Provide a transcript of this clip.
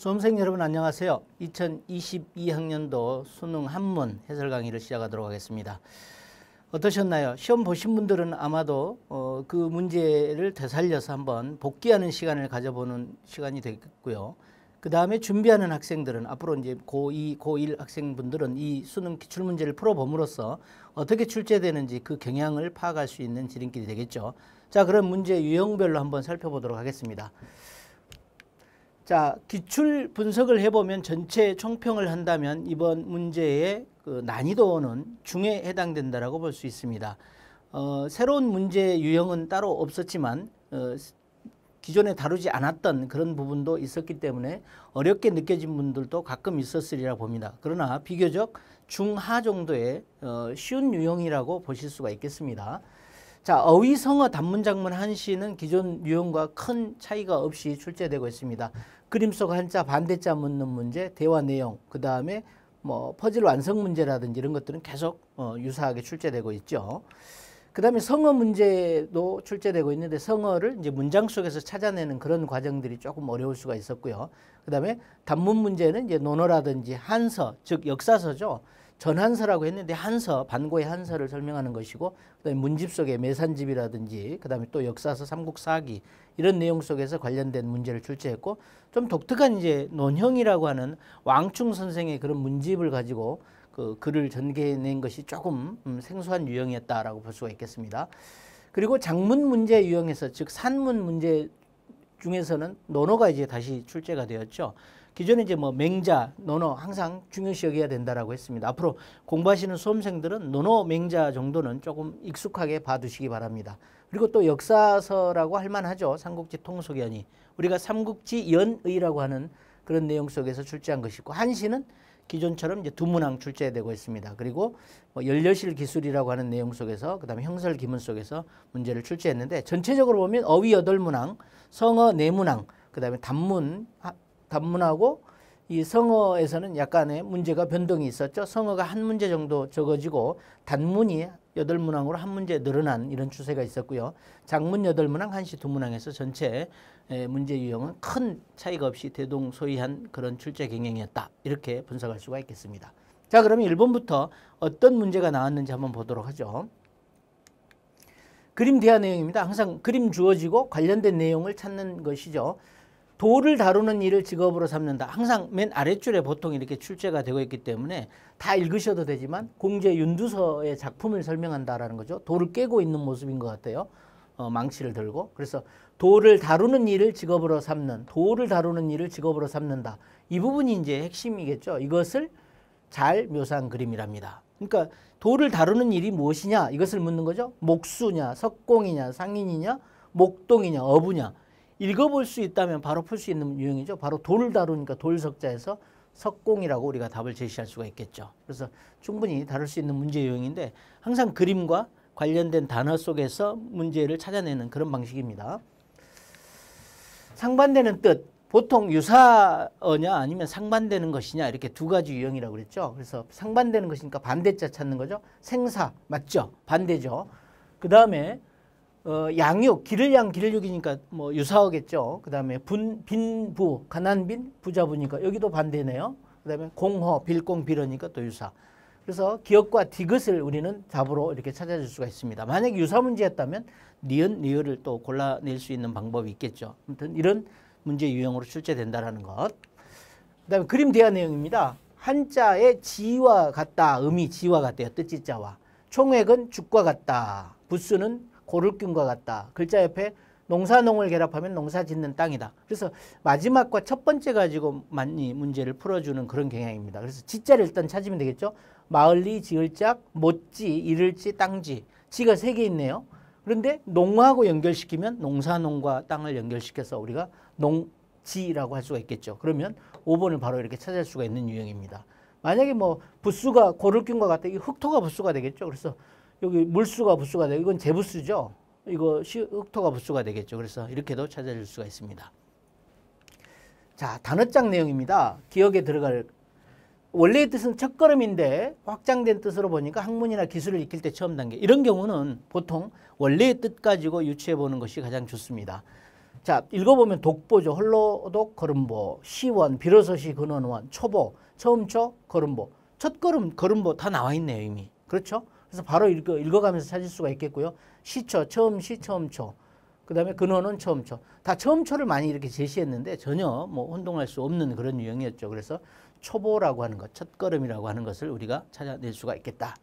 수험생 여러분 안녕하세요. 2022학년도 수능 한문 해설 강의를 시작하도록 하겠습니다. 어떠셨나요? 시험 보신 분들은 아마도 어, 그 문제를 되살려서 한번 복귀하는 시간을 가져보는 시간이 되겠고요. 그 다음에 준비하는 학생들은 앞으로 이제 고2, 고1 학생분들은 이 수능 기출문제를 풀어봄으로써 어떻게 출제되는지 그 경향을 파악할 수 있는 지름길이 되겠죠. 자, 그럼 문제 유형별로 한번 살펴보도록 하겠습니다. 자, 기출 분석을 해보면 전체 총평을 한다면 이번 문제의 그 난이도는 중에 해당된다라고 볼 수 있습니다. 어, 새로운 문제 유형은 따로 없었지만 어, 기존에 다루지 않았던 그런 부분도 있었기 때문에 어렵게 느껴진 분들도 가끔 있었으리라 봅니다. 그러나 비교적 중하 정도의 어, 쉬운 유형이라고 보실 수가 있겠습니다. 자, 어휘성어 단문작문 한시는 기존 유형과 큰 차이가 없이 출제되고 있습니다. 그림 속 한자 반대자 묻는 문제, 대화 내용, 그 다음에 뭐 퍼즐 완성 문제라든지 이런 것들은 계속 어, 유사하게 출제되고 있죠. 그 다음에 성어 문제도 출제되고 있는데 성어를 이제 문장 속에서 찾아내는 그런 과정들이 조금 어려울 수가 있었고요. 그 다음에 단문 문제는 이제 논어라든지 한서, 즉 역사서죠. 전한서라고 했는데 한서, 반고의 한서를 설명하는 것이고 그다음에 문집 속의 매산집이라든지 그다음에 또 역사서 삼국사기 이런 내용 속에서 관련된 문제를 출제했고 좀 독특한 이제 논형이라고 하는 왕충 선생의 그런 문집을 가지고 그 글을 전개해낸 것이 조금 음, 생소한 유형이었다라고 볼 수가 있겠습니다. 그리고 장문 문제 유형에서 즉 산문 문제 중에서는 논어가 이제 다시 출제가 되었죠. 기존에 이제 뭐 맹자, 논어 항상 중요시 여겨야 된다라고 했습니다. 앞으로 공부하시는 수험생들은 논어, 맹자 정도는 조금 익숙하게 봐두시기 바랍니다. 그리고 또 역사서라고 할 만하죠. 삼국지 통속연이. 우리가 삼국지 연의라고 하는 그런 내용 속에서 출제한 것이고 한시는 기존처럼 이제 두 문항 출제되고 있습니다. 그리고 뭐열료실 기술이라고 하는 내용 속에서 그다음에 형설 기문 속에서 문제를 출제했는데 전체적으로 보면 어휘 여덟 문항, 성어 네 문항, 그다음에 단문 단문하고 이 성어에서는 약간의 문제가 변동이 있었죠. 성어가 한 문제 정도 적어지고 단문이 여덟 문항으로 한 문제 늘어난 이런 추세가 있었고요. 장문 여덟 문항, 한시 두 문항에서 전체 문제 유형은 큰 차이가 없이 대동소이한 그런 출제 경향이었다. 이렇게 분석할 수가 있겠습니다. 자, 그러면 1번부터 어떤 문제가 나왔는지 한번 보도록 하죠. 그림 대화 내용입니다. 항상 그림 주어지고 관련된 내용을 찾는 것이죠. 돌을 다루는 일을 직업으로 삼는다. 항상 맨 아랫줄에 보통 이렇게 출제가 되고 있기 때문에 다 읽으셔도 되지만 공제 윤두서의 작품을 설명한다라는 거죠. 돌을 깨고 있는 모습인 것 같아요. 어, 망치를 들고. 그래서 돌을 다루는 일을 직업으로 삼는, 돌을 다루는 일을 직업으로 삼는다. 이 부분이 이제 핵심이겠죠. 이것을 잘 묘사한 그림이랍니다. 그러니까 돌을 다루는 일이 무엇이냐 이것을 묻는 거죠. 목수냐, 석공이냐, 상인이냐, 목동이냐, 어부냐. 읽어볼 수 있다면 바로 풀 수 있는 유형이죠. 바로 돌 다루니까 돌석자에서 석공이라고 우리가 답을 제시할 수가 있겠죠. 그래서 충분히 다룰 수 있는 문제 유형인데 항상 그림과 관련된 단어 속에서 문제를 찾아내는 그런 방식입니다. 상반되는 뜻, 보통 유사어냐 아니면 상반되는 것이냐 이렇게 두 가지 유형이라고 그랬죠. 그래서 상반되는 것이니까 반대자 찾는 거죠. 생사 맞죠? 반대죠. 그 다음에 어, 양육, 기를 양 기를 육이니까뭐 유사하겠죠. 그 다음에 분, 빈부, 가난빈, 부자부니까 여기도 반대네요. 그 다음에 공허, 빌공, 빌어니까 또 유사. 그래서 기억과 디귿을 우리는 답으로 이렇게 찾아줄 수가 있습니다. 만약 에 유사 문제였다면 니은, 니을을 또 골라낼 수 있는 방법이 있겠죠. 아무튼 이런 문제 유형으로 출제된다라는 것. 그 다음에 그림 대화 내용입니다. 한자의 지와 같다. 음이 지와 같대요. 뜻지자와. 총액은 죽과 같다. 부수는 고를균과 같다. 글자 옆에 농사농을 결합하면 농사 짓는 땅이다. 그래서 마지막과 첫 번째 가지고 많이 문제를 풀어주는 그런 경향입니다. 그래서 지자를 일단 찾으면 되겠죠. 마을리, 지을짝, 못지, 이를지, 땅지. 지가 세 개 있네요. 그런데 농하고 연결시키면 농사농과 땅을 연결시켜서 우리가 농지라고 할 수가 있겠죠. 그러면 5번을 바로 이렇게 찾을 수가 있는 유형입니다. 만약에 뭐 부수가 고를균과 같다. 흑토가 부수가 되겠죠. 그래서 여기 물수가 부수가 되고 이건 재부수죠. 이거 흑토가 부수가 되겠죠. 그래서 이렇게도 찾아줄 수가 있습니다. 자, 단어장 내용입니다. 기억에 들어갈 원래의 뜻은 첫걸음인데 확장된 뜻으로 보니까 학문이나 기술을 익힐 때 처음 단계 이런 경우는 보통 원래의 뜻 가지고 유추해 보는 것이 가장 좋습니다. 자 읽어보면 독보죠. 홀로독 걸음보 시원 비로소시 근원원 초보 처음초 걸음보 첫걸음 걸음보 다 나와 있네요 이미 그렇죠? 그래서 바로 읽어, 읽어가면서 찾을 수가 있겠고요. 시초, 처음 시, 처음 초. 그 다음에 근원은 처음 초. 다 처음 초를 많이 이렇게 제시했는데 전혀 뭐 혼동할 수 없는 그런 유형이었죠. 그래서 초보라고 하는 것, 첫걸음이라고 하는 것을 우리가 찾아낼 수가 있겠다.